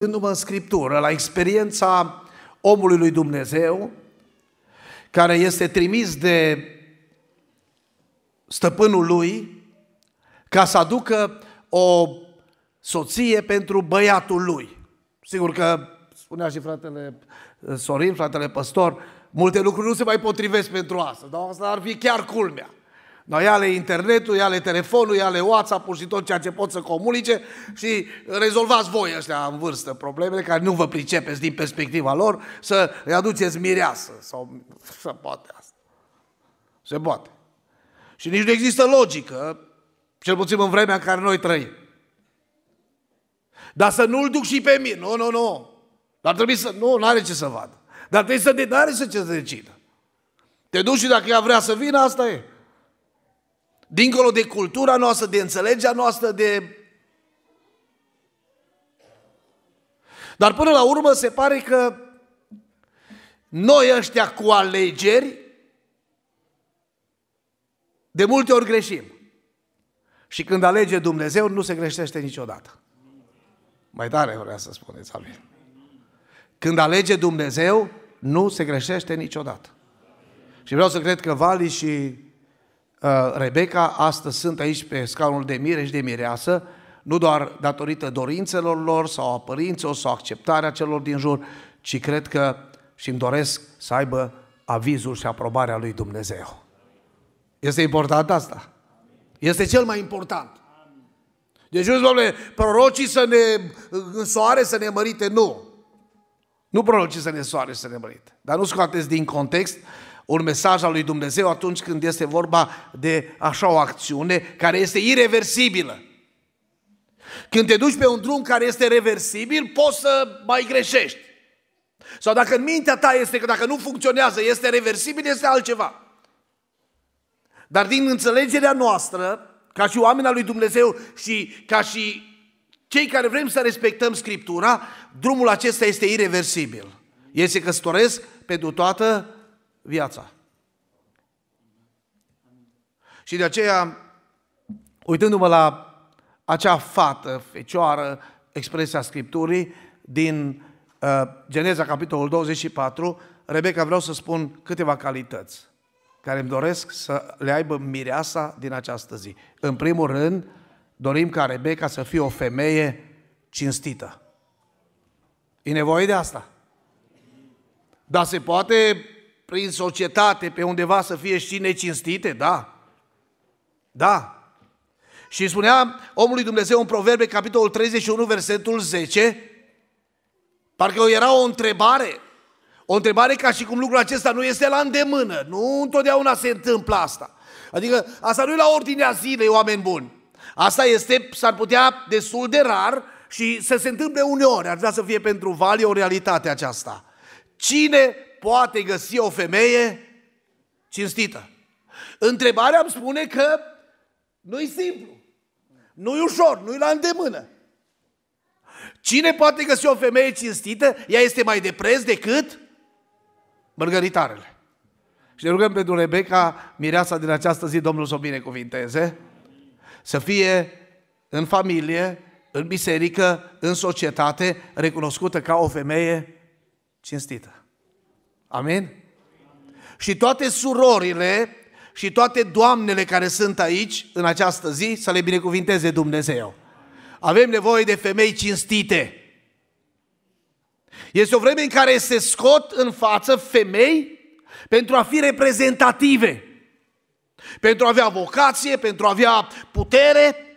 uitându-mă în Scriptură, la experiența omului lui Dumnezeu, care este trimis de stăpânul lui ca să aducă o soție pentru băiatul lui. Sigur că, spunea și fratele Sorin, fratele păstor, multe lucruri nu se mai potrivesc pentru asta, dar asta ar fi chiar culmea. Noi ale internetul, ia ale telefonul, ia ale WhatsApp-ul și tot ceea ce pot să comunice și rezolvați voi ăștia în vârstă problemele care nu vă pricepeți din perspectiva lor să îi aduceți mireasă sau să poate asta. Se poate. Și nici nu există logică, cel puțin în vremea în care noi trăim. Dar să nu-l duc și pe mine. Nu, nu, nu. Dar trebuie să... Nu, nu are ce să vadă. Dar trebuie să... Nu are să ce să decidă. Te duci și dacă ea vrea să vină, asta e. Dincolo de cultura noastră, de înțelegerea noastră, de... Dar până la urmă se pare că noi ăștia cu alegeri de multe ori greșim. Și când alege Dumnezeu, nu se greșește niciodată. Mai tare vreau să spuneți, amin. Când alege Dumnezeu, nu se greșește niciodată. Și vreau să cred că Vali și Uh, Rebecca, astăzi sunt aici pe scaunul de mire și de mireasă, nu doar datorită dorințelor lor sau a părinților sau acceptarea celor din jur, ci cred că și îmi doresc să aibă avizul și aprobarea lui Dumnezeu. Este important asta. Este cel mai important. Deci, domnule, prorocii să ne însoare, să ne mărite, nu. Nu prorocii să ne soare, să ne mărite. Dar nu scoateți din context un mesaj al lui Dumnezeu atunci când este vorba de așa o acțiune care este irreversibilă. Când te duci pe un drum care este reversibil, poți să mai greșești. Sau dacă în mintea ta este că dacă nu funcționează, este reversibil, este altceva. Dar din înțelegerea noastră, ca și oamenii lui Dumnezeu și ca și cei care vrem să respectăm Scriptura, drumul acesta este irreversibil. Ei se căsătoresc pentru toată viața. Și de aceea, uitându-mă la acea fată, fecioară, expresia Scripturii, din uh, Geneza, capitolul 24, Rebecca, vreau să spun câteva calități care îmi doresc să le aibă mireasa din această zi. În primul rând, dorim ca Rebecca să fie o femeie cinstită. E nevoie de asta. Dar se poate prin societate, pe undeva să fie și necinstite, da. Da. Și spunea omului Dumnezeu în Proverbe, capitolul 31, versetul 10, parcă era o întrebare, o întrebare ca și cum lucrul acesta nu este la îndemână, nu întotdeauna se întâmplă asta. Adică asta nu e la ordinea zilei, oameni buni. Asta este, s-ar putea, destul de rar și să se întâmple uneori, ar vrea să fie pentru Vali o realitate aceasta. Cine poate găsi o femeie cinstită. Întrebarea îmi spune că nu-i simplu, nu-i ușor, nu-i la îndemână. Cine poate găsi o femeie cinstită, ea este mai de preț decât mărgăritarele. Și ne rugăm pentru Rebecca, mireasa din această zi, Domnul să o binecuvinteze, să fie în familie, în biserică, în societate, recunoscută ca o femeie cinstită. Amin? Și toate surorile și toate doamnele care sunt aici în această zi să le binecuvinteze Dumnezeu. Avem nevoie de femei cinstite. Este o vreme în care se scot în față femei pentru a fi reprezentative, pentru a avea vocație, pentru a avea putere,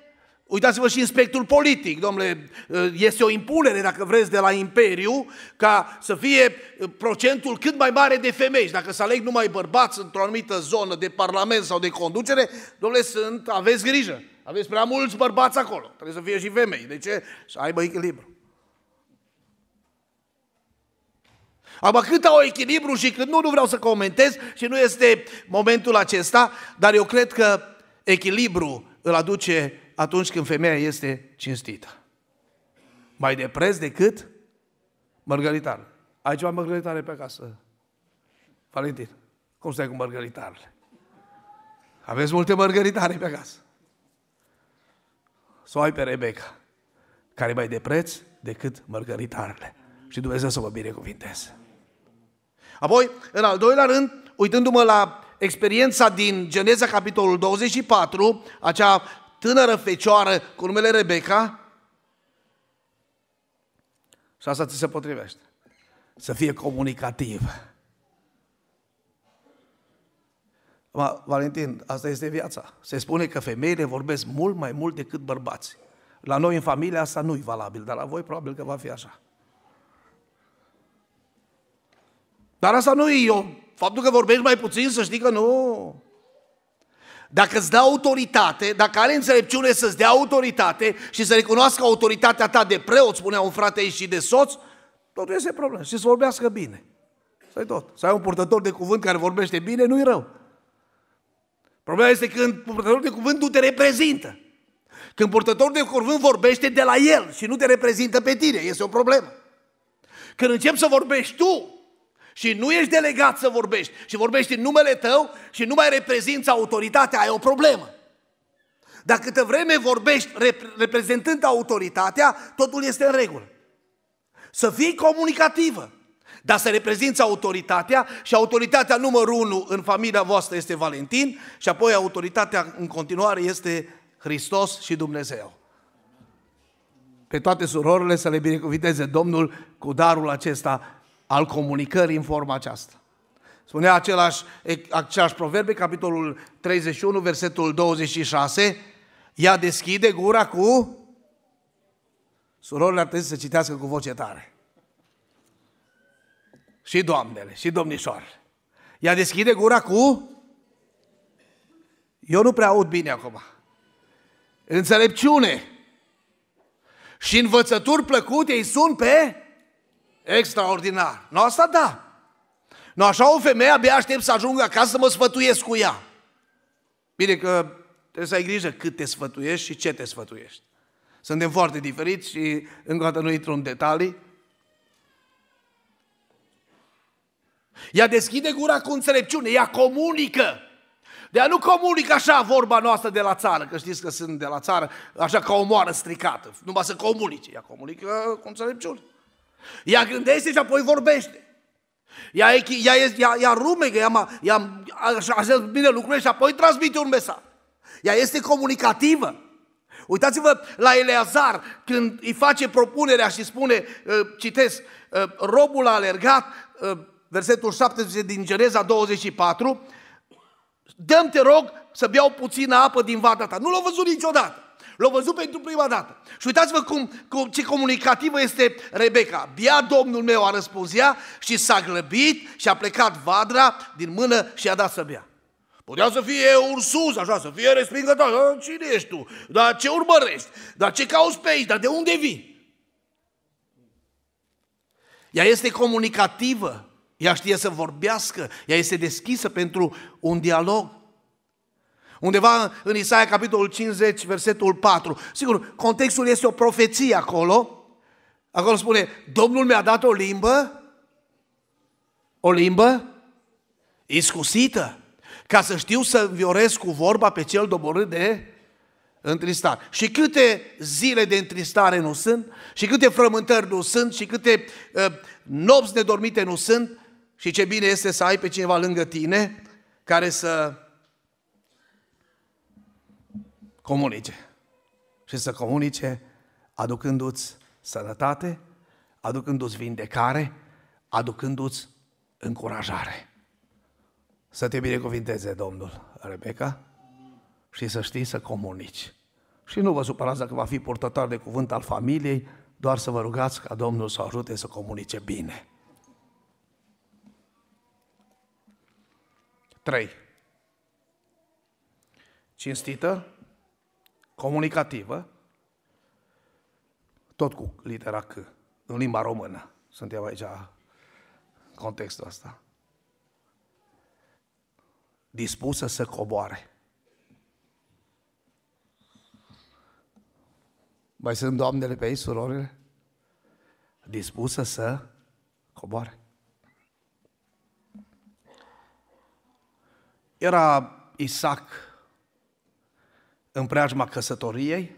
Uitați-vă și în spectrul politic, domnule, eh, este o impunere, dacă vreți, de la Imperiu, ca să fie eh, procentul cât mai mare de femei. Și dacă să aleg numai bărbați într-o anumită zonă de parlament sau de conducere, domnule, sunt, aveți grijă. Aveți prea mulți bărbați acolo. Trebuie să fie și femei. De ce? Să aibă echilibru. Am cât au echilibru și când nu, nu vreau să comentez și nu este momentul acesta, dar eu cred că echilibru îl aduce atunci când femeia este cinstită. Mai de preț decât mărgăritarul. Ai ceva mărgăritare pe acasă? Valentin, cum stai cu mărgăritarele? Aveți multe mărgăritare pe acasă. Sau ai pe Rebecca, care mai de preț decât mărgăritarele. Și Dumnezeu să vă binecuvinteze. Apoi, în al doilea rând, uitându-mă la experiența din Geneza, capitolul 24, acea tânără fecioară cu numele Rebecca și asta ți se potrivește. Să fie comunicativ. Ma, Valentin, asta este viața. Se spune că femeile vorbesc mult mai mult decât bărbați. La noi în familie asta nu e valabil, dar la voi probabil că va fi așa. Dar asta nu e eu. Faptul că vorbești mai puțin, să știi că nu. Dacă îți dă autoritate, dacă are înțelepciune să-ți dea autoritate și să recunoască autoritatea ta de preot, spunea un frate și de soț, totul este problemă. Și să vorbească bine. Să tot. Să ai un purtător de cuvânt care vorbește bine, nu-i rău. Problema este când purtătorul de cuvânt nu te reprezintă. Când purtătorul de cuvânt vorbește de la el și nu te reprezintă pe tine, este o problemă. Când începi să vorbești tu și nu ești delegat să vorbești și vorbești în numele tău și nu mai reprezinți autoritatea, ai o problemă. Dar câtă vreme vorbești reprezentând autoritatea, totul este în regulă. Să fii comunicativă, dar să reprezinți autoritatea și autoritatea numărul unu în familia voastră este Valentin și apoi autoritatea în continuare este Hristos și Dumnezeu. Pe toate surorile să le binecuvinteze Domnul cu darul acesta al comunicării în forma aceasta. Spunea același, același proverbe, capitolul 31, versetul 26, ea deschide gura cu... Surorile ar trebui să citească cu voce tare. Și doamnele, și domnișoare. Ea deschide gura cu... Eu nu prea aud bine acum. Înțelepciune. Și învățături plăcute îi sunt pe Extraordinar. Nu asta da. Nu așa o femeie abia aștept să ajungă acasă să mă sfătuiesc cu ea. Bine că trebuie să ai grijă cât te sfătuiești și ce te sfătuiești. Suntem foarte diferiți și încă o dată nu intru în detalii. Ea deschide gura cu înțelepciune, ea comunică. De a nu comunică așa vorba noastră de la țară, că știți că sunt de la țară, așa ca o moară stricată. Numai să comunice, ea comunică cu înțelepciune. Ea gândește și apoi vorbește. Ea, ea, ea, ea rumegă, ea, ea așa, bine lucrurile și apoi transmite un mesaj. Ea este comunicativă. Uitați-vă la Eleazar când îi face propunerea și spune, uh, citesc, uh, robul a alergat, uh, versetul 17 din Geneza 24, dăm te rog să beau puțină apă din vada ta. Nu l-au văzut niciodată. L-au văzut pentru prima dată. Și uitați-vă cum, cum, ce comunicativă este Rebecca. Bia domnul meu a răspuns ea și s-a grăbit și a plecat vadra din mână și a dat să bea. Putea să fie ursuz, așa, să fie respingător. Da, cine ești tu? Dar ce urmărești? Dar ce cauți pe aici? Dar de unde vii? Ea este comunicativă. Ea știe să vorbească. Ea este deschisă pentru un dialog. Undeva în Isaia, capitolul 50, versetul 4. Sigur, contextul este o profeție acolo. Acolo spune, Domnul mi-a dat o limbă, o limbă iscusită, ca să știu să vioresc cu vorba pe cel doborât de întristare. Și câte zile de întristare nu sunt, și câte frământări nu sunt, și câte uh, nopți nedormite nu sunt, și ce bine este să ai pe cineva lângă tine care să comunice. Și să comunice aducându-ți sănătate, aducându-ți vindecare, aducându-ți încurajare. Să te binecuvinteze Domnul, Rebecca, și să știi să comunici. Și nu vă supărați dacă va fi purtător de cuvânt al familiei, doar să vă rugați ca Domnul să ajute să comunice bine. 3. Cinstită, comunicativă, tot cu litera C, în limba română. Suntem aici în contextul ăsta. Dispusă să coboare. Mai sunt doamnele pe aici, surorile? Dispusă să coboare. Era Isaac în preajma căsătoriei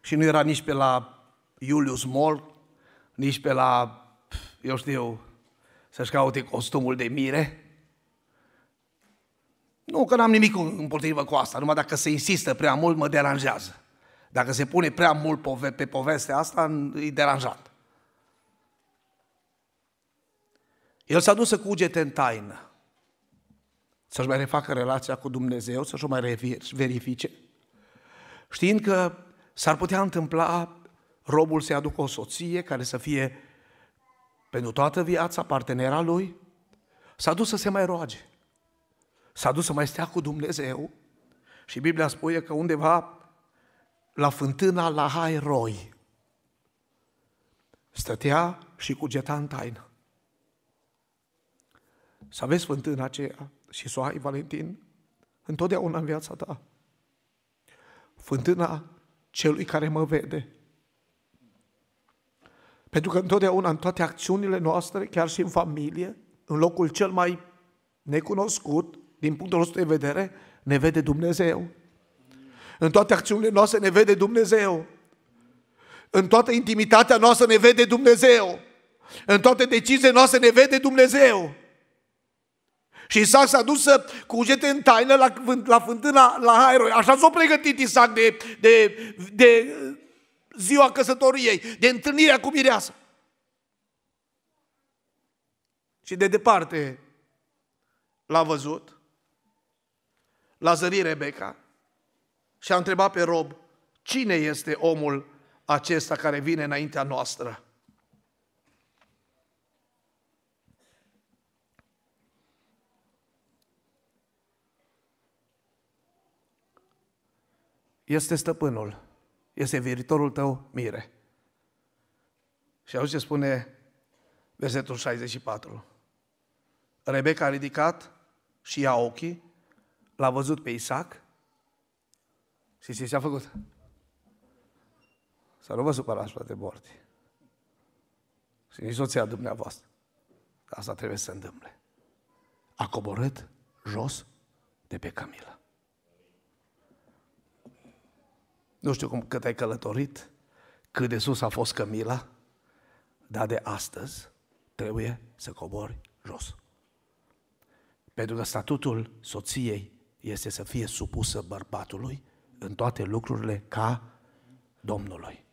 și nu era nici pe la Julius Mall, nici pe la, eu știu, să-și caute costumul de mire. Nu, că n-am nimic împotrivă cu asta, numai dacă se insistă prea mult, mă deranjează. Dacă se pune prea mult pove- pe povestea asta, îi deranjat. El s-a dus să cugete în taină să-și mai refacă relația cu Dumnezeu, să-și o mai verifice, știind că s-ar putea întâmpla robul să-i aducă o soție care să fie pentru toată viața partenera lui, s-a dus să se mai roage, s-a dus să mai stea cu Dumnezeu și Biblia spune că undeva la fântâna la Hairoi stătea și cugeta în taină. Să aveți fântâna aceea, și să o ai, Valentin, întotdeauna în viața ta. Fântâna celui care mă vede. Pentru că întotdeauna, în toate acțiunile noastre, chiar și în familie, în locul cel mai necunoscut, din punctul nostru de vedere, ne vede Dumnezeu. În toate acțiunile noastre ne vede Dumnezeu. În toată intimitatea noastră ne vede Dumnezeu. În toate deciziile noastre ne vede Dumnezeu. Și Isaac s-a dus să cugete în taină la, la fântâna la Hairoi. Așa s-a pregătit Isaac de, de, de uh, ziua căsătoriei, de întâlnirea cu mireasa. Și de departe l-a văzut, l-a zărit Rebecca și a întrebat pe rob, cine este omul acesta care vine înaintea noastră? este stăpânul, este viitorul tău mire. Și auzi ce spune versetul 64. Rebecca a ridicat și ia ochii, l-a văzut pe Isaac și ce s a făcut? Să nu vă supărați, frate Borti. Și nici soția dumneavoastră. Asta trebuie să întâmple. A coborât jos de pe Camila. Nu știu cum, cât ai călătorit, cât de sus a fost Cămila, dar de astăzi trebuie să cobori jos. Pentru că statutul soției este să fie supusă bărbatului în toate lucrurile ca Domnului.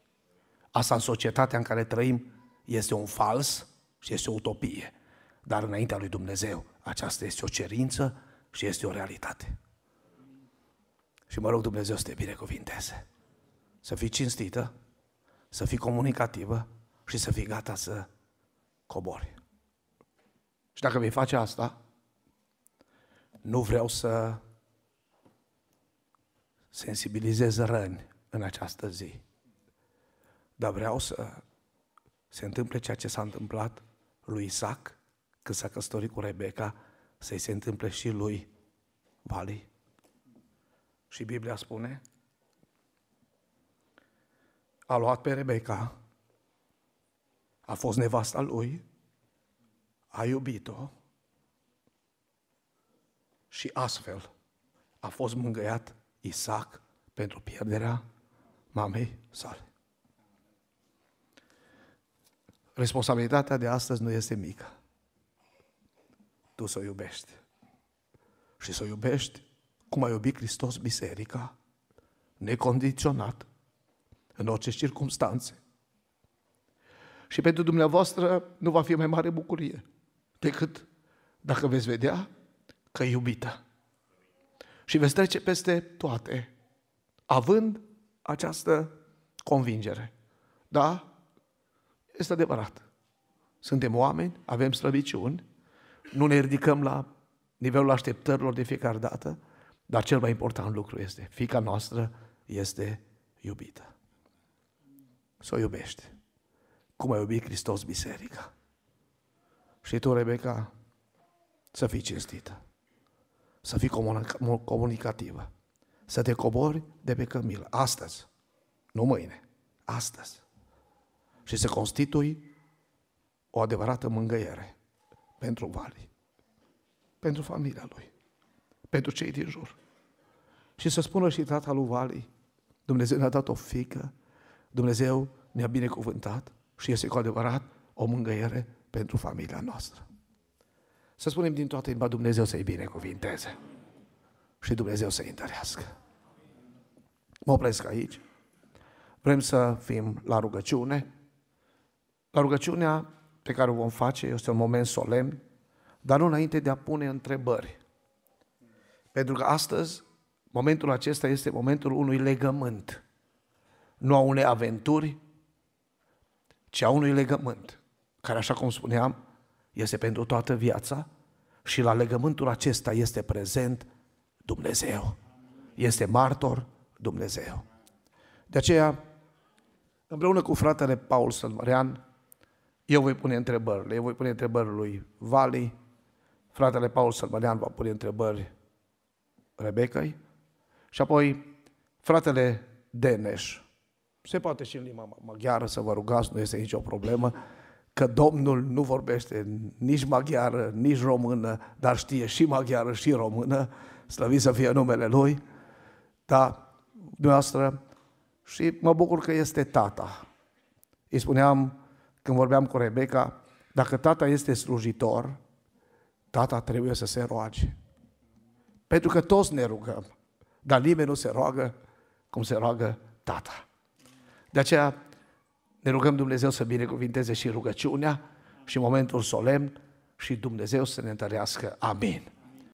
Asta în societatea în care trăim este un fals și este o utopie. Dar înaintea lui Dumnezeu aceasta este o cerință și este o realitate. Și mă rog Dumnezeu să te binecuvinteze să fii cinstită, să fii comunicativă și să fii gata să cobori. Și dacă vei face asta, nu vreau să sensibilizez răni în această zi, dar vreau să se întâmple ceea ce s-a întâmplat lui Isaac când s-a căsătorit cu Rebecca, să-i se întâmple și lui Vali. Și Biblia spune a luat pe Rebecca, a fost nevasta lui, a iubit-o și astfel a fost mângăiat Isaac pentru pierderea mamei sale. Responsabilitatea de astăzi nu este mică. Tu să o iubești. Și să o iubești cum a iubit Hristos biserica, necondiționat, în orice circunstanțe. Și pentru dumneavoastră nu va fi mai mare bucurie decât dacă veți vedea că e iubită. Și veți trece peste toate, având această convingere. Da, este adevărat. Suntem oameni, avem slăbiciuni, nu ne ridicăm la nivelul așteptărilor de fiecare dată, dar cel mai important lucru este, fica noastră este iubită să o iubești. Cum a iubit Hristos biserica. Și tu, Rebecca, să fii cinstită, să fii comunicativă, să te cobori de pe cămilă, astăzi, nu mâine, astăzi. Și să constitui o adevărată mângăiere pentru Vali, pentru familia lui, pentru cei din jur. Și să spună și tata lui Vali, Dumnezeu ne-a dat o fică Dumnezeu ne-a binecuvântat și este cu adevărat o mângăiere pentru familia noastră. Să spunem din toată inima Dumnezeu să-i binecuvinteze și Dumnezeu să-i întărească. Mă opresc aici. Vrem să fim la rugăciune. La rugăciunea pe care o vom face este un moment solemn, dar nu înainte de a pune întrebări. Pentru că astăzi, momentul acesta este momentul unui legământ nu a unei aventuri, ci a unui legământ, care, așa cum spuneam, este pentru toată viața și la legământul acesta este prezent Dumnezeu. Este martor Dumnezeu. De aceea, împreună cu fratele Paul Sălmărean, eu voi pune întrebările. Eu voi pune întrebări lui Vali, fratele Paul Sălmărean va pune întrebări Rebecăi și apoi fratele Deneș se poate și în limba maghiară să vă rugați, nu este nicio problemă, că Domnul nu vorbește nici maghiară, nici română, dar știe și maghiară și română, slăvit să fie numele Lui, da, dumneavoastră, și mă bucur că este tata. Îi spuneam, când vorbeam cu Rebecca, dacă tata este slujitor, tata trebuie să se roage. Pentru că toți ne rugăm, dar nimeni nu se roagă cum se roagă tata. De aceea ne rugăm Dumnezeu să binecuvinteze și rugăciunea și momentul solemn și Dumnezeu să ne întărească. Amin.